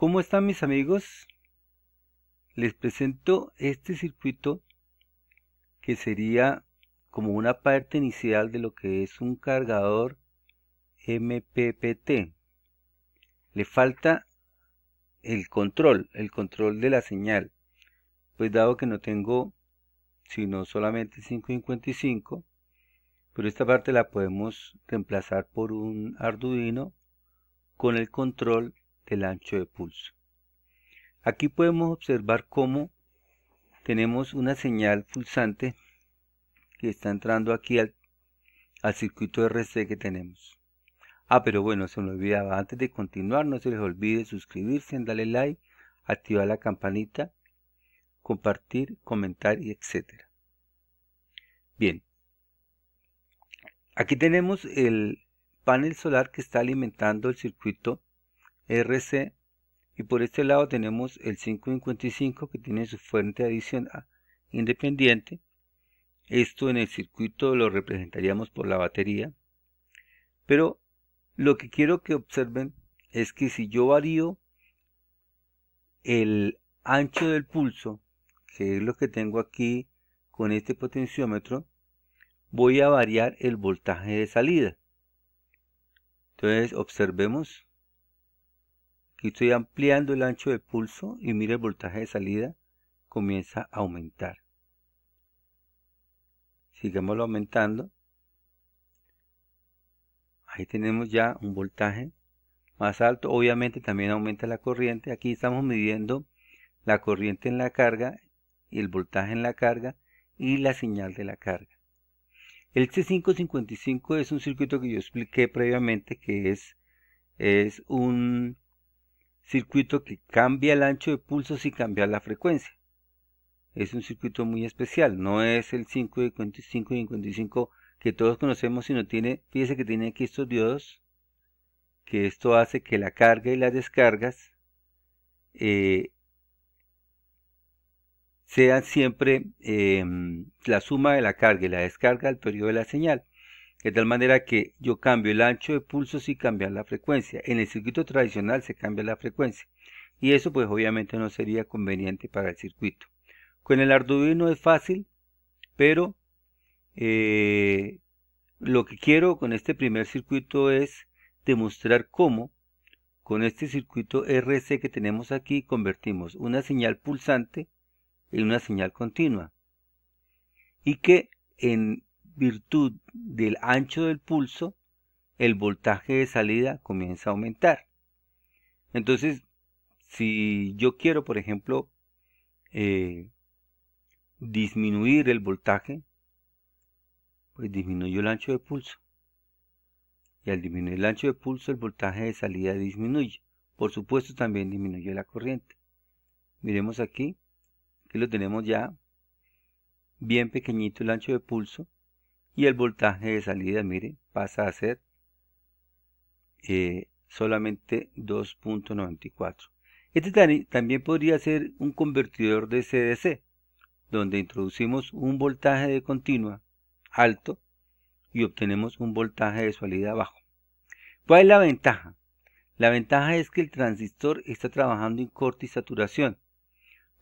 ¿Cómo están mis amigos? Les presento este circuito que sería como una parte inicial de lo que es un cargador MPPT. Le falta el control, el control de la señal. Pues dado que no tengo sino solamente 555, pero esta parte la podemos reemplazar por un Arduino con el control el ancho de pulso. Aquí podemos observar cómo tenemos una señal pulsante que está entrando aquí al, al circuito RC que tenemos. Ah, pero bueno, se me olvidaba. Antes de continuar, no se les olvide suscribirse, darle like, activar la campanita, compartir, comentar y etcétera. Bien. Aquí tenemos el panel solar que está alimentando el circuito RC y por este lado tenemos el 555 que tiene su fuente de adición independiente esto en el circuito lo representaríamos por la batería pero lo que quiero que observen es que si yo varío el ancho del pulso que es lo que tengo aquí con este potenciómetro voy a variar el voltaje de salida entonces observemos Aquí estoy ampliando el ancho de pulso y mire el voltaje de salida comienza a aumentar. Sigámoslo aumentando. Ahí tenemos ya un voltaje más alto. Obviamente también aumenta la corriente. Aquí estamos midiendo la corriente en la carga y el voltaje en la carga y la señal de la carga. El C555 es un circuito que yo expliqué previamente que es, es un circuito que cambia el ancho de pulsos y cambia la frecuencia. Es un circuito muy especial, no es el 5 y que todos conocemos, sino tiene, fíjense que tiene aquí estos diodos, que esto hace que la carga y las descargas eh, sean siempre em, la suma de la carga y la descarga al periodo de la señal de tal manera que yo cambio el ancho de pulso y cambiar la frecuencia. En el circuito tradicional se cambia la frecuencia y eso pues obviamente no sería conveniente para el circuito. Con el Arduino es fácil, pero eh, lo que quiero con este primer circuito es demostrar cómo con este circuito RC que tenemos aquí convertimos una señal pulsante en una señal continua y que en virtud del ancho del pulso, el voltaje de salida comienza a aumentar. Entonces, si yo quiero, por ejemplo, eh, disminuir el voltaje, pues disminuyo el ancho de pulso. Y al disminuir el ancho de pulso, el voltaje de salida disminuye. Por supuesto, también disminuye la corriente. Miremos aquí, que lo tenemos ya bien pequeñito el ancho de pulso y el voltaje de salida, mire, pasa a ser eh, solamente 2.94. Este también podría ser un convertidor de CDC, donde introducimos un voltaje de continua alto y obtenemos un voltaje de salida bajo. ¿Cuál es la ventaja? La ventaja es que el transistor está trabajando en corte y saturación.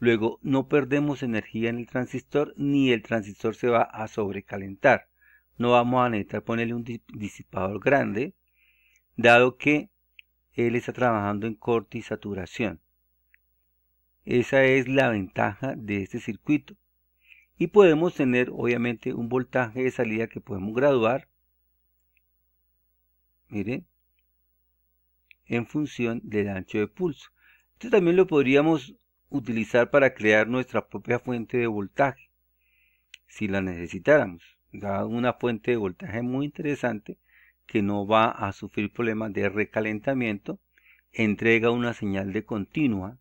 Luego no perdemos energía en el transistor ni el transistor se va a sobrecalentar no vamos a necesitar ponerle un disipador grande, dado que él está trabajando en corte y saturación. Esa es la ventaja de este circuito. Y podemos tener obviamente un voltaje de salida que podemos graduar. mire En función del ancho de pulso. Esto también lo podríamos utilizar para crear nuestra propia fuente de voltaje. Si la necesitáramos da una fuente de voltaje muy interesante que no va a sufrir problemas de recalentamiento, entrega una señal de continua,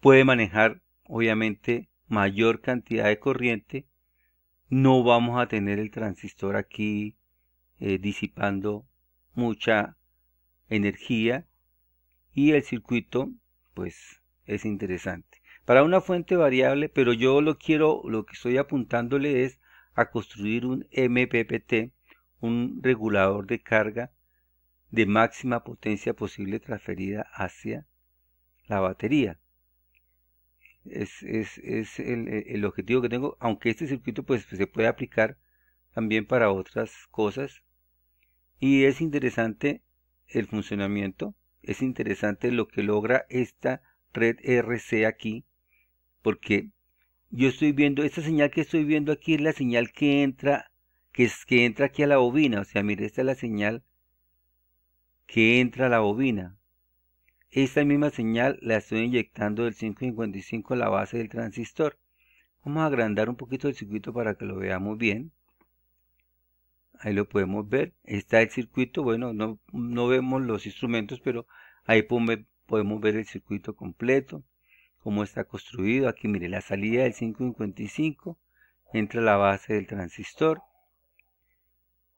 Puede manejar, obviamente, mayor cantidad de corriente, no vamos a tener el transistor aquí eh, disipando mucha energía y el circuito, pues, es interesante para una fuente variable, pero yo lo quiero, lo que estoy apuntándole es a construir un MPPT, un regulador de carga de máxima potencia posible transferida hacia la batería. Es, el, el, objetivo que tengo, aunque este circuito pues, pues se puede aplicar también para otras cosas. Y es interesante el funcionamiento, es interesante lo que logra esta red RC aquí, porque yo estoy viendo, esta señal que estoy viendo aquí es la señal que entra, que, es, que entra aquí a la bobina, o sea, mire, esta es la señal que entra a la bobina. Esta misma señal la estoy inyectando del 555 a la base del transistor. Vamos a agrandar un poquito el circuito para que lo veamos bien. Ahí lo podemos ver. Está el circuito. Bueno, no, no vemos los instrumentos, pero ahí podemos ver el circuito completo cómo está construido. Aquí mire la salida del 555, entra la base del transistor.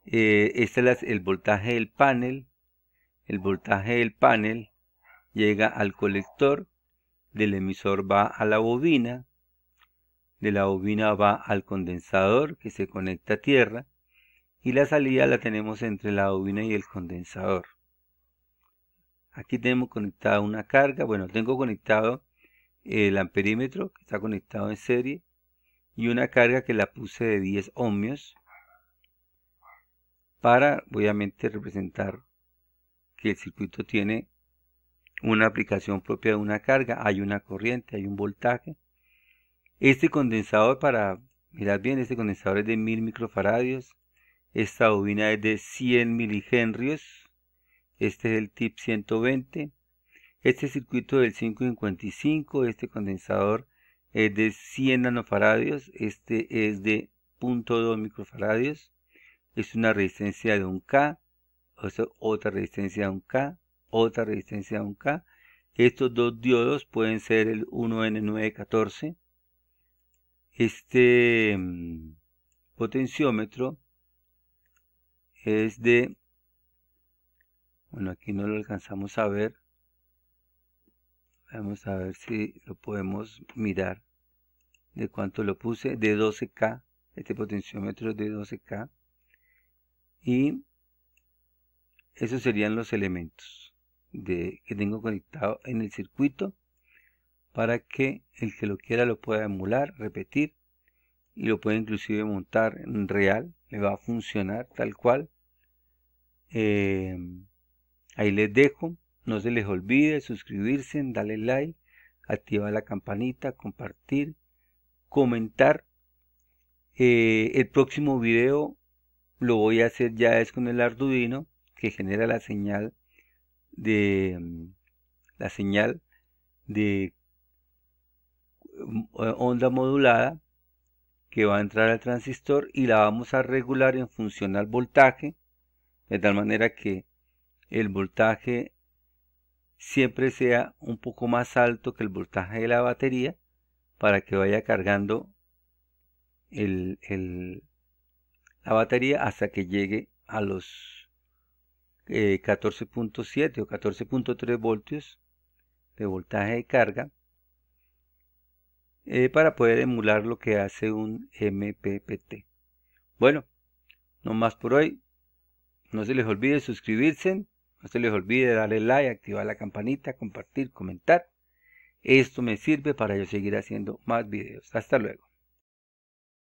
Eh, este es el voltaje del panel. El voltaje del panel llega al colector, del emisor va a la bobina, de la bobina va al condensador que se conecta a tierra y la salida la tenemos entre la bobina y el condensador. Aquí tenemos conectada una carga, bueno, tengo conectado el amperímetro que está conectado en serie y una carga que la puse de 10 ohmios para obviamente representar que el circuito tiene una aplicación propia de una carga, hay una corriente, hay un voltaje. Este condensador para, mirar bien, este condensador es de 1000 microfaradios, esta bobina es de 100 miligenrios, este es el tip 120, este circuito del 555, este condensador es de 100 nanofaradios, este es de 0.2 microfaradios, es una resistencia de 1 K, o otra resistencia de 1 K, otra resistencia de 1 K. Estos dos diodos pueden ser el 1N914. Este mm, potenciómetro es de, bueno, aquí no lo alcanzamos a ver, Vamos a ver si lo podemos mirar. ¿De cuánto lo puse? De 12K. Este potenciómetro de 12K. Y esos serían los elementos de, que tengo conectado en el circuito para que el que lo quiera lo pueda emular, repetir y lo puede inclusive montar en real, le va a funcionar tal cual. Eh, ahí les dejo no se les olvide suscribirse, darle like, activar la campanita, compartir, comentar. Eh, el próximo video lo voy a hacer ya es con el Arduino que genera la señal de mm, la señal de mm, onda modulada que va a entrar al transistor y la vamos a regular en función al voltaje de tal manera que el voltaje siempre sea un poco más alto que el voltaje de la batería para que vaya cargando el, la batería hasta que llegue a los 14.7 eh, o 14.3 voltios de voltaje de carga eh, para poder emular lo que hace un MPPT. Bueno, no más por hoy. No se les olvide suscribirse no se les olvide darle like, activar la campanita, compartir, comentar. Esto me sirve para yo seguir haciendo más videos. Hasta luego.